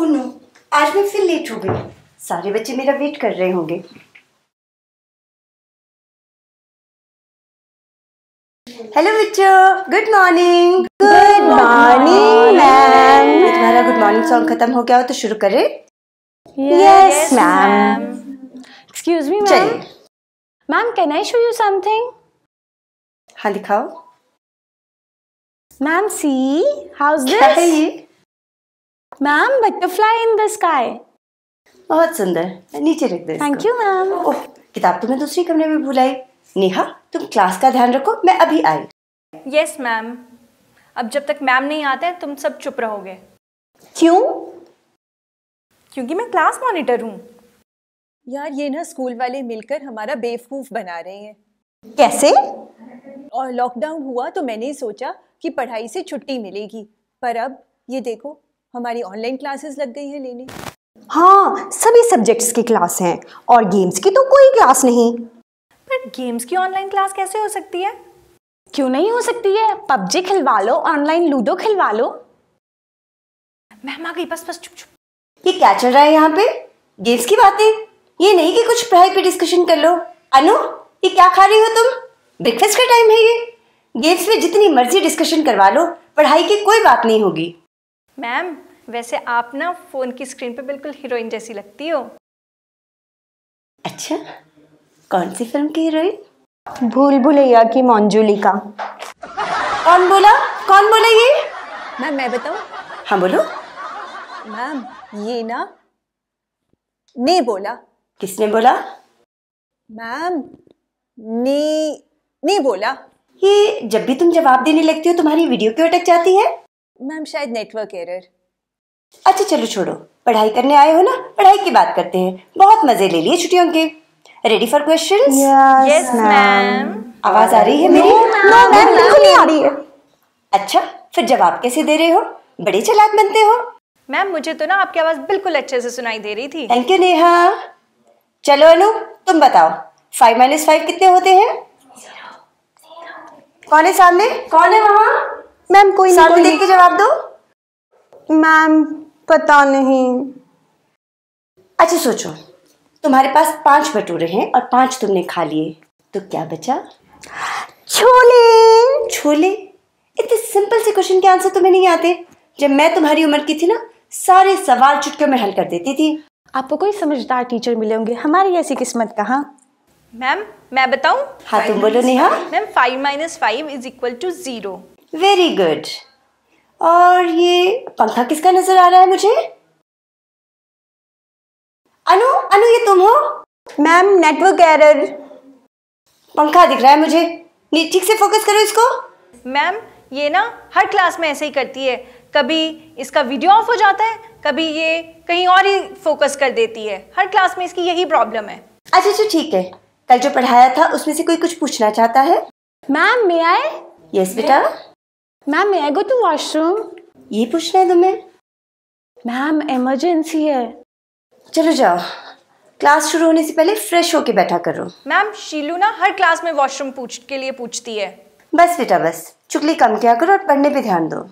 Oh no आज मैं फिर लेट हो गई सारे बच्चे मेरा वेट कर रहे होंगे हेलो बच्चो good morning good morning ma'am तुम्हारा गुड मॉर्निंग सॉन्ग खत्म हो गया हो तो शुरू करें yes ma'am excuse me ma'am ma'am can I show you something हाँ दिखाओ ma'am see how's this ma'am butterfly in the sky बहुत सुंदर नीचे रख दे थैंक यू मैम ओह किताब तो मैं दूसरी कमरे में भुलाई नेहा तुम क्लास का ध्यान रखो मैं अभी आई यस मैम अब जब तक मैम नहीं आते तुम सब चुप रहोगे क्यों क्योंकि मैं क्लास मॉनिटर हूँ यार ये ना स्कूल वाले मिलकर हमारा बेवकूफ बना रहे हैं कैसे और लॉकडाउन हुआ तो मैंने सोचा कि पढ़ाई से छुट्टी मिलेगी पर अब ये देखो हमारी ऑनलाइन क्लासेस लग गई हैं लेने हाँ सभी सब्जेक्ट्स की क्लास हैं और गेम्स की तो कोई क्लास नहीं पर गेम्स की ऑनलाइन क्लास कैसे हो सकती है क्यों नहीं हो सकती है पबजी खिलवा लो ऑनलाइन लूडो खिलवा लो मैम आ गई बस बस चुप चुप ये क्या चल रहा है यहाँ पे गेम्स की बातें ये नहीं कि कुछ पढ़ाई पे डिस्कशन कर लो अनु ये क्या खा रही हो तुम ब्रेकफास्ट का टाइम है ये गेम्स में जितनी मर्जी डिस्कशन करवा लो पढ़ाई की कोई बात नहीं होगी मैम वैसे आप ना फ़ोन की स्क्रीन पे बिल्कुल हीरोइन जैसी लगती हो अच्छा कौन सी फिल्म की हीरोइन भूल भुलैया की मंजुलिका कौन बोला कौन बोला ये मैम मैं बताऊँ हाँ बोलो मैम ये ना ने बोला किसने बोला मैम ने ने बोला ये जब भी तुम जवाब देने लगती हो तुम्हारी वीडियो क्यों अटक जाती है मैम शायद नेटवर्क एरर अच्छा चलो छोड़ो पढ़ाई करने आए हो ना पढ़ाई की बात करते हैं बहुत मजे ले लिए छुट्टियों के रेडी फॉर क्वेश्चन आवाज आ रही है मेरी नो मैम बिल्कुल नहीं आ रही है अच्छा फिर जवाब कैसे दे रहे हो बड़े चलाक बनते हो मैम मुझे तो ना आपकी आवाज बिल्कुल अच्छे से सुनाई दे रही थी थैंक यू नेहा चलो अनु तुम बताओ फाइव माइनस फाइव कितने होते हैं कौन है सामने कौन है वहाँ मैम कोई सामने देख के जवाब दो मैम पता नहीं अच्छा सोचो तुम्हारे पास पांच भटूरे हैं और पांच तुमने खा लिए तो क्या बचा छोले छोले इतने सिंपल से क्वेश्चन के आंसर तुम्हें नहीं आते जब मैं तुम्हारी उम्र की थी ना सारे सवाल चुटके में हल कर देती थी आपको कोई समझदार टीचर मिले होंगे हमारी ऐसी किस्मत कहाँ मैम मैं बताऊँ हाँ तुम बोलो Neha ma'am five minus five is equal to zero very good और ये पंखा किसका नजर आ रहा है मुझे अनु अनु ये तुम हो मैम नेटवर्क एरर पंखा दिख रहा है मुझे ठीक से फोकस करो इसको मैम ये ना हर क्लास में ऐसे ही करती है कभी इसका वीडियो ऑफ हो जाता है कभी ये कहीं और ही फोकस कर देती है हर क्लास में इसकी यही प्रॉब्लम है अच्छा अच्छा ठीक है कल जो पढ़ाया था उसमें से कोई कुछ पूछना चाहता है मैम मे आए यस बेटा मैम मैं गो टू वॉशरूम ये पूछना है तुम्हें मैम इमरजेंसी है चलो जाओ क्लास शुरू होने से पहले फ्रेश होके बैठा करो मैम शीलू ना हर क्लास में वॉशरूम पूछ के लिए पूछती है बस बेटा बस चुगली कम किया करो और पढ़ने पे ध्यान दो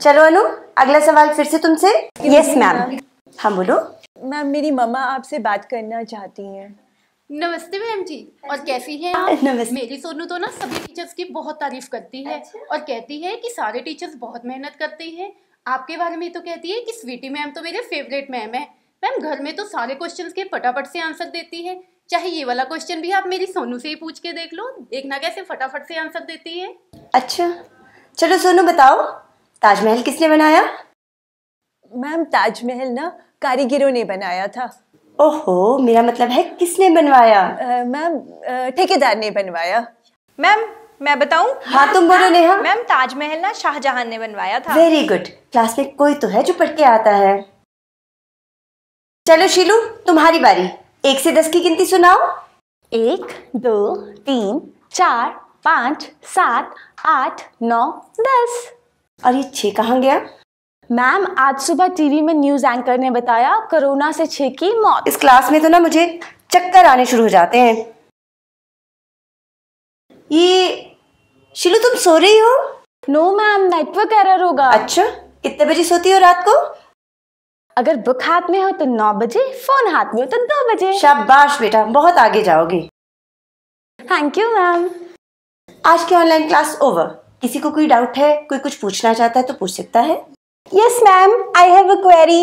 चलो अनु अगला सवाल फिर से तुमसे यस मैम हाँ बोलो मैम मेरी मम्मा आपसे बात करना चाहती हैं नमस्ते मैम जी हाँ और कैसी हैं नमस्ते मेरी सोनू तो ना सभी टीचर्स की बहुत तारीफ करती है अच्छा? और कहती है कि सारे टीचर्स बहुत मेहनत करती हैं आपके बारे में तो कहती है कि स्वीटी मैम तो मेरे फेवरेट मैम है मैम घर में तो सारे क्वेश्चंस के फटाफट से आंसर देती है चाहे ये वाला क्वेश्चन भी आप मेरी सोनू से ही पूछ के देख लो देखना कैसे फटाफट से आंसर देती है अच्छा चलो सोनू बताओ ताजमहल किसने बनाया मैम ताजमहल ना कारीगरों ने बनाया था ओहो मेरा मतलब है किसने बनवाया मैम ठेकेदार ने बनवाया मैम मैं बताऊं हाँ तुम बोलो नेहा मैम ताजमहल ना शाहजहां ने बनवाया था वेरी गुड क्लास में कोई तो है जो पढ़ के आता है चलो शीलू तुम्हारी बारी एक से दस की गिनती सुनाओ एक दो तीन चार पाँच सात आठ नौ दस और ये छह कहाँ गया मैम आज सुबह टीवी में न्यूज एंकर ने बताया कोरोना से छह की मौत इस क्लास में तो ना मुझे चक्कर आने शुरू हो जाते हैं ये शिलू तुम सो रही हो नो मैम नेटवर्क एरर होगा अच्छा कितने बजे सोती हो रात को अगर बुक हाथ में हो तो नौ बजे फोन हाथ में हो तो दो बजे शाबाश बेटा बहुत आगे जाओगे थैंक यू मैम आज की ऑनलाइन क्लास ओवर किसी को कोई डाउट है कोई कुछ पूछना चाहता है तो पूछ सकता है yes ma'am I have a query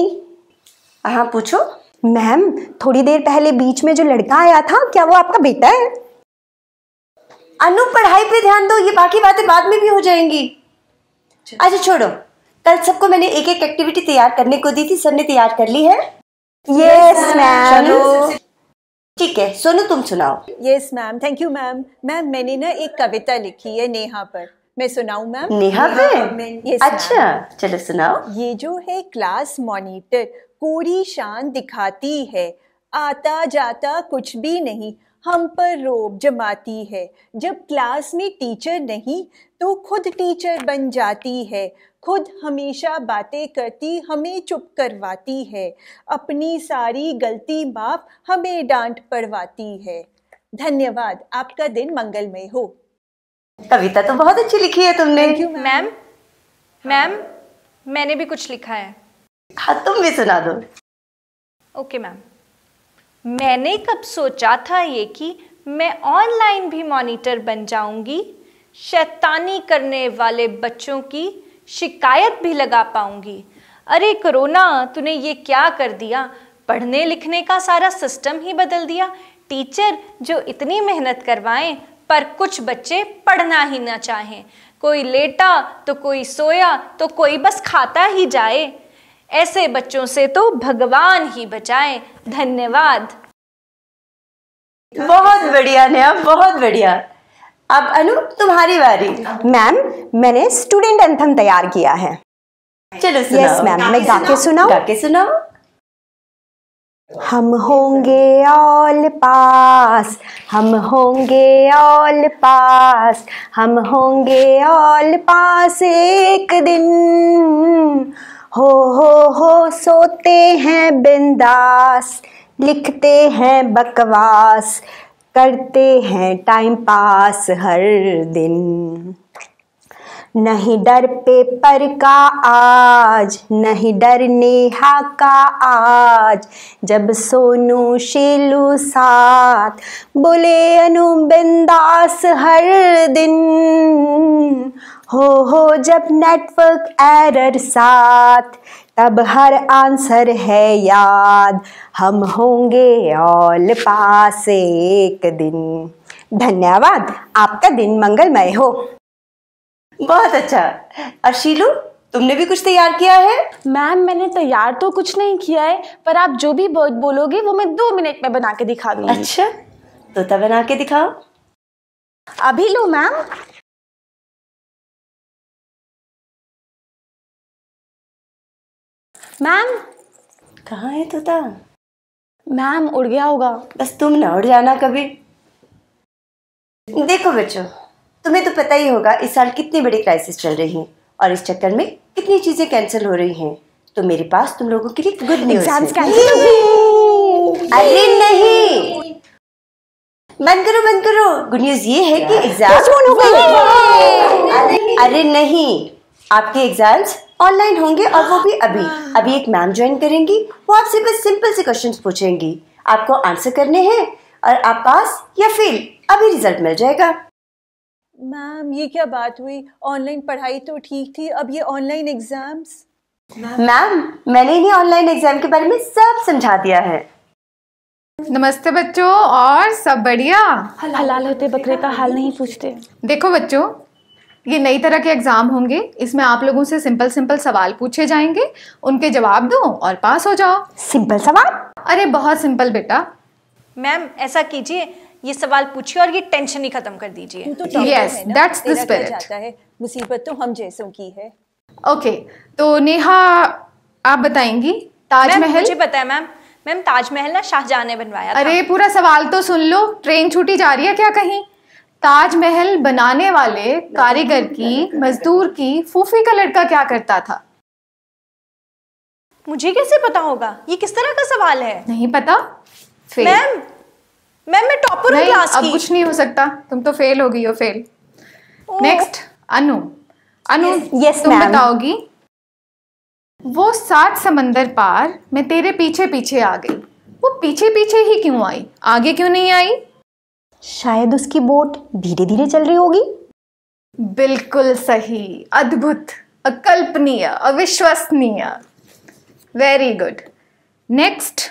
हाँ पूछो मैम थोड़ी देर पहले बीच में जो लड़का आया था क्या वो आपका बेटा है अनु पढ़ाई पे ध्यान दो ये बाकी बातें बाद में भी हो जाएंगी अच्छा, अच्छा छोड़ो कल सबको मैंने एक एक एक्टिविटी तैयार करने को दी थी सबने तैयार कर ली है यस मैम ठीक है सोनू तुम सुनाओ yes ma'am thank you ma'am ma'am मैंने ना एक कविता लिखी है नेहा पर मैं सुनाऊ मैम नेहा पे हाँ, अच्छा चलो सुनाओ ये जो है क्लास मॉनिटर कोरी शान दिखाती है आता जाता कुछ भी नहीं हम पर रोब जमाती है जब क्लास में टीचर नहीं तो खुद टीचर बन जाती है खुद हमेशा बातें करती हमें चुप करवाती है अपनी सारी गलती माफ हमें डांट पड़वाती है धन्यवाद आपका दिन मंगलमय हो कविता तो बहुत अच्छी लिखी है तुमने मैम मैम मैंने भी कुछ लिखा है हाँ तुम भी सुना दो ओके मैम मैंने कब सोचा था ये कि मैं ऑनलाइन भी मॉनिटर बन जाऊंगी शैतानी करने वाले बच्चों की शिकायत भी लगा पाऊंगी अरे कोरोना तूने ये क्या कर दिया पढ़ने लिखने का सारा सिस्टम ही बदल दिया टीचर जो इतनी मेहनत करवाएं पर कुछ बच्चे पढ़ना ही ना चाहें कोई लेटा तो कोई सोया तो कोई बस खाता ही जाए ऐसे बच्चों से तो भगवान ही बचाए धन्यवाद बहुत बढ़िया नया बहुत बढ़िया अब अनु तुम्हारी बारी मैम मैंने स्टूडेंट एंथम तैयार किया है चलो यस मैम मैं गा के सुनाऊं गा के हम होंगे ऑल पास हम होंगे ऑल पास हम होंगे ऑल पास एक दिन हो हो हो सोते हैं बिंदास लिखते हैं बकवास करते हैं टाइम पास हर दिन नहीं डर पेपर का आज नहीं डर नेहा का आज जब सोनू शेलू साथ बोले अनु बिंदास हर दिन हो हो जब नेटवर्क एरर साथ तब हर आंसर है याद हम होंगे ऑल पास एक दिन धन्यवाद आपका दिन मंगलमय हो बहुत अच्छा और शीलू तुमने भी कुछ तैयार किया है मैम मैंने तैयार तो कुछ नहीं किया है पर आप जो भी वर्ड बोलोगे वो मैं दो मिनट में बना के दिखा दूंगी अच्छा तोता बना के दिखाओ अभी लो मैम मैम कहाँ है तोता मैम उड़ गया होगा बस तुम ना उड़ जाना कभी देखो बच्चों तुम्हें तो पता ही होगा इस साल कितनी बड़ी क्राइसिस चल रही है और इस चक्कर में कितनी चीज़ें कैंसिल हो रही हैं तो मेरे पास तुम लोगों के लिए गुड न्यूज अरे नहीं मन करो मन करो गुड न्यूज ये है कि एग्जाम अरे नहीं आपके एग्जाम्स ऑनलाइन होंगे और वो भी अभी ah. अभी एक मैम ज्वाइन करेंगी वो आपसे बस सिंपल से क्वेश्चंस पूछेंगी आपको आंसर करने हैं और आप पास या फेल अभी रिजल्ट मिल जाएगा मैम ये क्या बात हुई ऑनलाइन पढ़ाई तो ठीक थी अब ये ऑनलाइन एग्जाम्स मैम मैंने इन्हें ऑनलाइन एग्जाम के बारे में सब समझा दिया है नमस्ते बच्चों और सब बढ़िया हलाल होते बकरे का हाल नहीं पूछते देखो बच्चों ये नई तरह के एग्ज़ाम होंगे इसमें आप लोगों से सिंपल सिंपल सवाल पूछे जाएंगे उनके जवाब दो और पास हो जाओ सिंपल सवाल अरे बहुत सिंपल बेटा मैम ऐसा कीजिए ये सवाल पूछिए और ये टेंशन ही खत्म कर दीजिए तो मुसीबत तो हम जैसों की है ओके तो नेहा आप बताएंगी ताजमहल मुझे पता है मैम मैम ताजमहल ना शाहजहां ने बनवाया अरे पूरा सवाल तो सुन लो ट्रेन छूटी जा रही है क्या कहीं ताजमहल बनाने वाले कारीगर की मजदूर की फूफी का लड़का क्या करता था मुझे कैसे पता होगा ये किस तरह का सवाल है नहीं पता मैम नहीं, क्लास अब कुछ नहीं हो सकता तुम तो फेल हो गई हो fail next Anu Anu yes, तुम बताओगी वो सात समंदर पार मैं तेरे पीछे पीछे आ गई वो पीछे पीछे ही क्यों आई आगे क्यों नहीं आई शायद उसकी बोट धीरे धीरे चल रही होगी बिल्कुल सही अद्भुत अकल्पनीय अविश्वसनीय very good next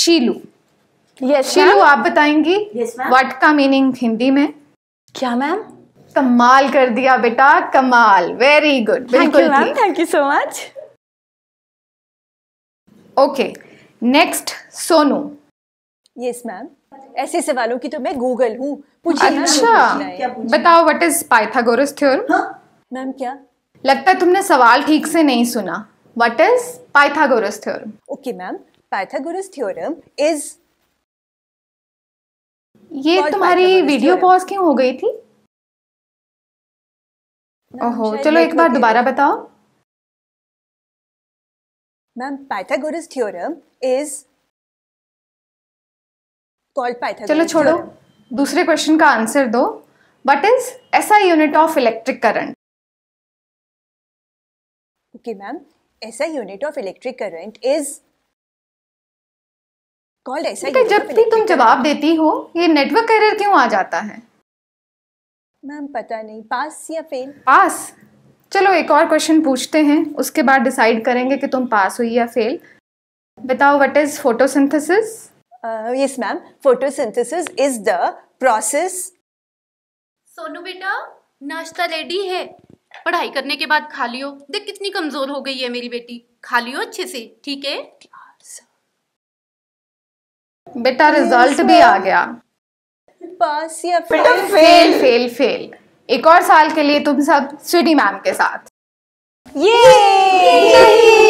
Shilu yes yes, आप बताएंगी वट का मीनिंग हिंदी में क्या मैम कमाल कर दिया बेटा कमाल वेरी गुड बिल्कुल thank you so much okay next Sonu yes ma'am ऐसे सवालों की तो मैं गूगल हूँ अच्छा बताओ what is Pythagoras theorem ma'am क्या लगता है तुमने सवाल ठीक से नहीं सुना what is Pythagoras theorem okay ma'am Pythagoras theorem is ये तुम्हारी वीडियो पॉज क्यों हो गई थी ओहो चलो एक बार दोबारा बताओ ma'am Pythagoras theorem is called Pythagoras चलो छोड़ो दूसरे क्वेश्चन का आंसर दो what is SI unit of electric current okay ma'am SI unit of electric current is call ऐसा ही जब तो भी तुम जवाब देती हो ये नेटवर्क एरर क्यों आ जाता है मैम पता नहीं पास या फेल पास चलो एक और क्वेश्चन पूछते हैं उसके बाद डिसाइड करेंगे कि तुम पास हुई या फेल बताओ what is photosynthesis yes ma'am photosynthesis is the process Sonu बेटा नाश्ता रेडी है पढ़ाई करने के बाद खा लियो देख कितनी कमजोर हो गई है मेरी बेटी खा लियो अच्छे से ठीक है बेटा रिजल्ट भी आ गया पास या fail fail, fail fail fail एक और साल के लिए तुम सब स्वीटी मैम के साथ ये